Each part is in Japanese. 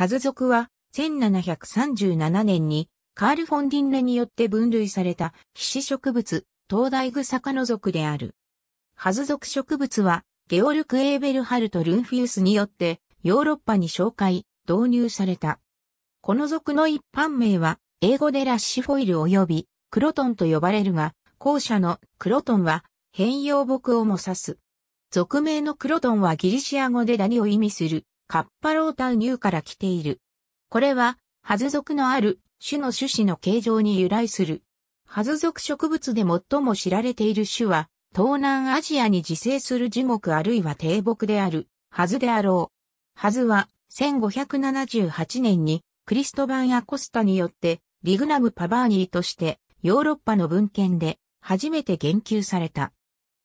ハズ族は、1737年に、カール・フォンディンレによって分類された、皮脂植物、東大グサ科の族である。ハズ族植物は、ゲオルク・エーベルハルト・ルンフィウスによって、ヨーロッパに紹介、導入された。この族の一般名は、英語でラッシュフォイル及び、クロトンと呼ばれるが、後者のクロトンは、変容木をも指す。俗名のクロトンはギリシア語でダニを意味する、カッパロータウニューから来ている。これは、ハズ属のある種の種子の形状に由来する。ハズ属植物で最も知られている種は、東南アジアに自生する樹木あるいは低木である、ハズであろう。ハズは、1578年に、クリストバン・アコスタによって、ビグナム・パバーニーとして、ヨーロッパの文献で、初めて言及された。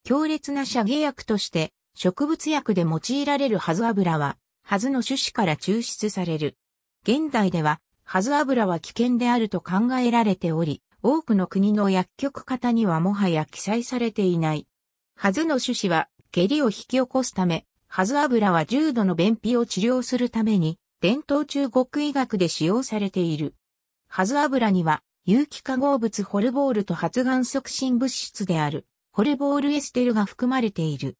強烈な射下薬として、植物薬で用いられるハズ油は、はずの種子から抽出される。現代では、はず油は危険であると考えられており、多くの国の薬局方にはもはや記載されていない。はずの種子は、下痢を引き起こすため、はず油は重度の便秘を治療するために、伝統中国医学で使用されている。はず油には、有機化合物ホルボールと発がん促進物質である、ホルボールエステルが含まれている。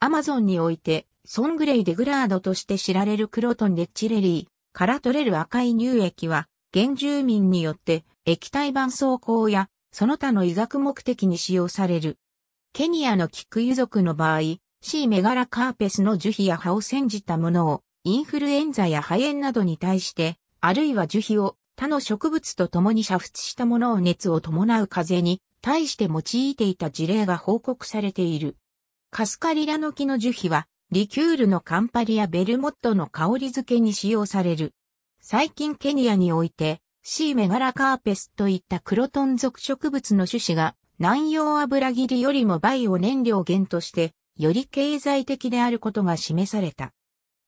アマゾンにおいて、ソングレイデグラードとして知られるクロトンレッチレリーから取れる赤い乳液は、原住民によって液体伴走。膏やその他の医学目的に使用される。ケニアのキクユ族の場合、C メガラカーペスの樹皮や葉を煎じたものをインフルエンザや肺炎などに対して、あるいは樹皮を他の植物と共に煮沸したものを熱を伴う風に対して用いていた事例が報告されている。カスカリラの木の樹皮はリキュールのカンパリやベルモットの香り付けに使用される。最近ケニアにおいて、シーメガラカーペスといったクロトン属植物の種子が南洋油切りよりもバイオ燃料源として、より経済的であることが示された。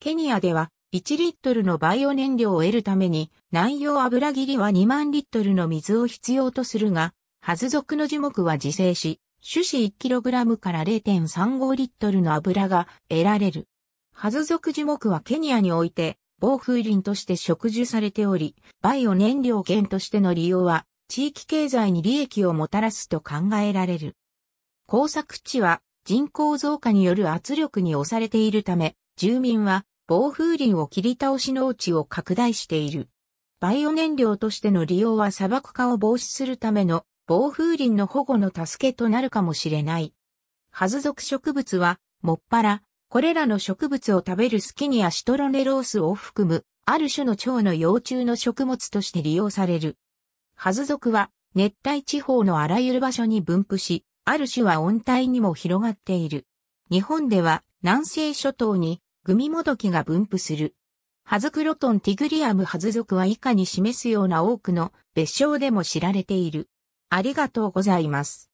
ケニアでは、1リットルのバイオ燃料を得るために、南洋油切りは2万リットルの水を必要とするが、ハズ属の樹木は自生し、種子 1kg から0.35リットルの油が得られる。ハズ属樹木はケニアにおいて、防風林として植樹されており、バイオ燃料源としての利用は、地域経済に利益をもたらすと考えられる。工作地は人口増加による圧力に押されているため、住民は防風林を切り倒し農地を拡大している。バイオ燃料としての利用は砂漠化を防止するための防風林の保護の助けとなるかもしれない。ハズ属植物は、もっぱら、これらの植物を食べるスキニアシトロネロースを含む、ある種の蝶の幼虫の食物として利用される。ハズ属は、熱帯地方のあらゆる場所に分布し、ある種は温帯にも広がっている。日本では、南西諸島に、グミモドキが分布する。ハズクロトンティグリアムハズ属は以下に示すような多くの別称でも知られている。ありがとうございます。